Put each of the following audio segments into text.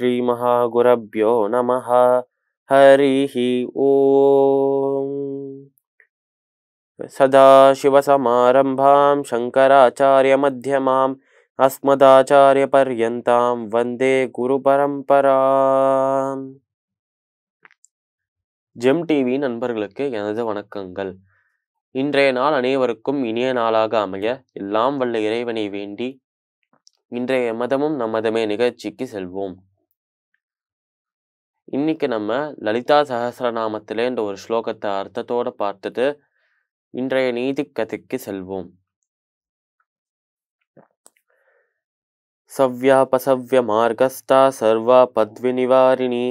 ஸ்ரீமஹாகுரப்போ நம ஹரிஹி ஓம் சதாசிவசமாரம்பாம் அஸ்மதாச்சாரிய அஸ்மதாச்சாரியபர்யந்தாம் வந்தே குரு பரம்பராம் GeM TV நண்பர்களுக்கு எனது வணக்கங்கள் இன்றைய நாள் அனைவருக்கும் இனிய நாளாக அமைய எல்லாம் வல்ல இறைவனை வேண்டி இன்றைய மதமும் நமதமே நிகழ்ச்சிக்கு செல்வோம் இன்றைக்கி நம்ம லலிதா சகசரநாமத்திலே இந்த ஒரு ஸ்லோகத்தை அர்த்தத்தோடு பார்த்துட்டு இன்றைய நீதிக்கதைக்கு கதைக்கு செல்வோம் சவ்யாபசவ்ய மார்கஸ்தா சர்வா நிவாரிணி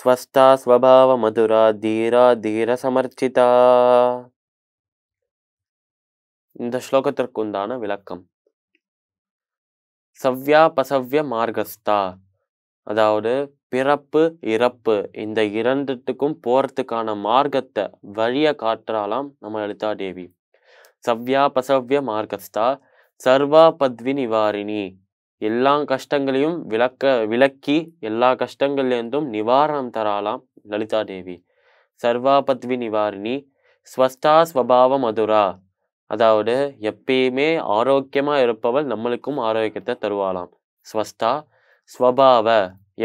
ஸ்வஸ்தா ஸ்வபாவ மதுரா தீரா தீர சமர்ச்சிதா இந்த ஸ்லோகத்திற்கு உண்டான விளக்கம் சவ்யா பசவ்ய மார்கஸ்தா அதாவது பிறப்பு இறப்பு இந்த இரண்டுத்துக்கும் போகிறதுக்கான மார்க்கத்தை வழியை காட்டுறாலாம் நம்ம லலிதா தேவி சவ்யா பசவ்ய மார்க்கஸ்தா சர்வா பத்வி நிவாரிணி எல்லா கஷ்டங்களையும் விளக்க விளக்கி எல்லா கஷ்டங்கள்லேருந்தும் நிவாரணம் தராலாம் லலிதா தேவி சர்வா பத்வி நிவாரிணி ஸ்வஸ்தா ஸ்வபாவ மதுரா அதாவது எப்பயுமே ஆரோக்கியமாக இருப்பவள் நம்மளுக்கும் ஆரோக்கியத்தை தருவாளாம் ஸ்வஸ்தா ஸ்வபாவ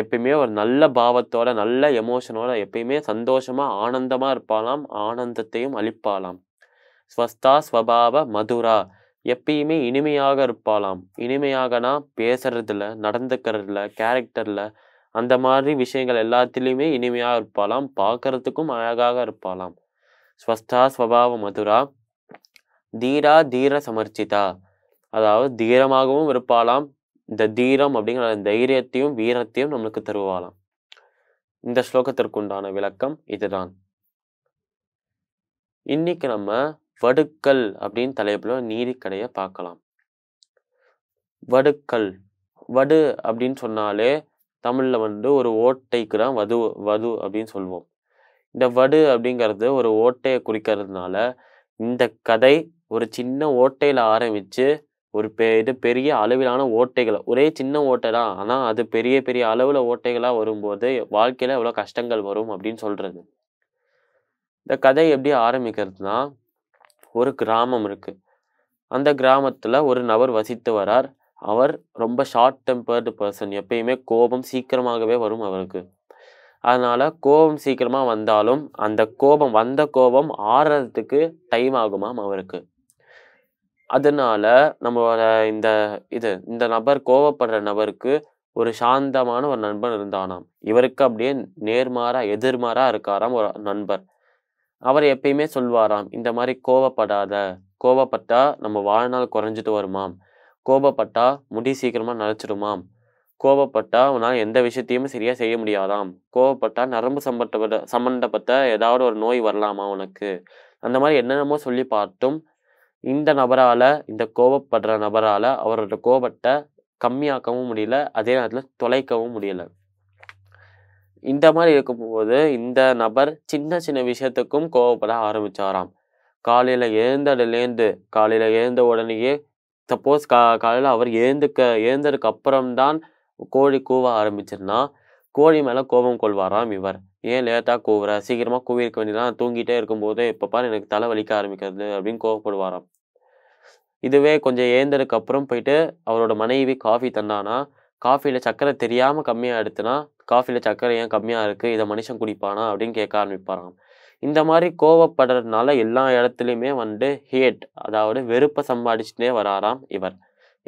எப்பயுமே ஒரு நல்ல பாவத்தோட நல்ல எமோஷனோட எப்பயுமே சந்தோஷமா ஆனந்தமா இருப்பாளாம் ஆனந்தத்தையும் அளிப்பாலாம் ஸ்வஸ்தா ஸ்வபாவ மதுரா எப்பயுமே இனிமையாக இருப்பாலாம் இனிமையாகனா பேசுறதுல நடந்துக்கிறதுல கேரக்டர்ல அந்த மாதிரி விஷயங்கள் எல்லாத்துலேயுமே இனிமையாக இருப்பாலாம் பார்க்கறதுக்கும் அழகாக இருப்பாலாம் ஸ்வஸ்தா ஸ்வபாவ மதுரா தீரா தீர சமர்ச்சிதா அதாவது தீரமாகவும் இருப்பாலாம் இந்த தீரம் அப்படிங்கிற தைரியத்தையும் வீரத்தையும் நம்மளுக்கு தருவாளாம் இந்த ஸ்லோகத்திற்குண்டான விளக்கம் இதுதான் இன்னைக்கு நம்ம வடுக்கல் அப்படின்னு தலைப்புல நீதிக்கடையை பார்க்கலாம் வடுக்கல் வடு அப்படின்னு சொன்னாலே தமிழ்ல வந்து ஒரு ஓட்டைக்கு தான் வது வது அப்படின்னு சொல்லுவோம் இந்த வடு அப்படிங்கிறது ஒரு ஓட்டையை குறிக்கிறதுனால இந்த கதை ஒரு சின்ன ஓட்டையில ஆரம்பிச்சு ஒரு பெ இது பெரிய அளவிலான ஓட்டைகள் ஒரே சின்ன ஓட்டை தான் ஆனால் அது பெரிய பெரிய அளவில் ஓட்டைகளாக வரும்போது வாழ்க்கையில் எவ்வளோ கஷ்டங்கள் வரும் அப்படின்னு சொல்கிறது இந்த கதை எப்படி ஆரம்பிக்கிறதுனா ஒரு கிராமம் இருக்குது அந்த கிராமத்தில் ஒரு நபர் வசித்து வரார் அவர் ரொம்ப ஷார்ட் டெம்பர்டு பர்சன் எப்பயுமே கோபம் சீக்கிரமாகவே வரும் அவருக்கு அதனால் கோபம் சீக்கிரமாக வந்தாலும் அந்த கோபம் வந்த கோபம் ஆறுறதுக்கு டைம் ஆகுமாம் அவருக்கு அதனால நம்மளோட இந்த இது இந்த நபர் கோவப்படுற நபருக்கு ஒரு சாந்தமான ஒரு நண்பன் இருந்தானாம் இவருக்கு அப்படியே நேர்மாறா எதிர்மாறா இருக்காராம் ஒரு நண்பர் அவர் எப்பயுமே சொல்வாராம் இந்த மாதிரி கோவப்படாத கோவப்பட்டா நம்ம வாழ்நாள் குறைஞ்சிட்டு வருமாம் கோபப்பட்டா முடி சீக்கிரமா நினைச்சிடுமாம் கோபப்பட்டா உன்னால் எந்த விஷயத்தையுமே சரியா செய்ய முடியாதாம் கோபப்பட்டா நரம்பு சம்பந்தப்பட்ட சம்பந்தப்பட்ட ஏதாவது ஒரு நோய் வரலாமா உனக்கு அந்த மாதிரி என்னென்னமோ சொல்லி பார்த்தும் இந்த நபரால் இந்த கோபப்படுற நபரால் அவரோட கோபத்தை கம்மியாக்கவும் முடியல அதே நேரத்தில் தொலைக்கவும் முடியலை இந்த மாதிரி இருக்கும்போது இந்த நபர் சின்ன சின்ன விஷயத்துக்கும் கோபப்பட ஆரம்பிச்சாராம் காலையில் எழுந்ததுலேருந்து காலையில் எழுந்த உடனேயே சப்போஸ் கா காலையில் அவர் எழுந்துக்க எழுந்ததுக்கு அப்புறம்தான் கோழி கூவ ஆரம்பிச்சிருந்தா கோழி மேலே கோபம் கொள்வாராம் இவர் ஏன் லேட்டாக கூவுற சீக்கிரமாக கூவிருக்க வேண்டியதான் தூங்கிட்டே இருக்கும்போது எப்போ பாரு எனக்கு தலை வலிக்க ஆரம்பிக்கிறது அப்படின்னு கோவப்படுவாராம் இதுவே கொஞ்சம் ஏந்ததுக்கு அப்புறம் போயிட்டு அவரோட மனைவி காஃபி தந்தானா காஃபியில் சக்கரை தெரியாமல் கம்மியாக எடுத்துனா காஃபியில் சக்கரை ஏன் கம்மியாக இருக்குது இதை மனுஷன் குடிப்பானா அப்படின்னு கேட்க ஆரம்பிப்பாராம் இந்த மாதிரி கோவப்படுறதுனால எல்லா இடத்துலையுமே வந்து ஹேட் அதாவது வெறுப்பை சம்பாதிச்சுட்டே வராராம் இவர்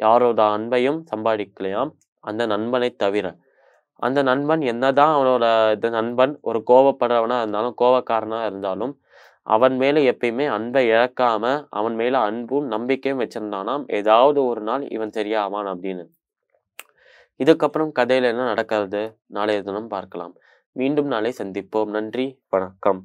யாரோட அன்பையும் சம்பாதிக்கலையாம் அந்த நண்பனை தவிர அந்த நண்பன் என்னதான் அவனோட இந்த நண்பன் ஒரு கோவப்படுறவனாக இருந்தாலும் கோவக்காரனாக இருந்தாலும் அவன் மேலே எப்பயுமே அன்பை இழக்காம அவன் மேலே அன்பும் நம்பிக்கையும் வச்சிருந்தானாம் ஏதாவது ஒரு நாள் இவன் தெரியாமான் அப்படின்னு இதுக்கப்புறம் கதையில என்ன நடக்கிறது நாளைய தினம் பார்க்கலாம் மீண்டும் நாளை சந்திப்போம் நன்றி வணக்கம்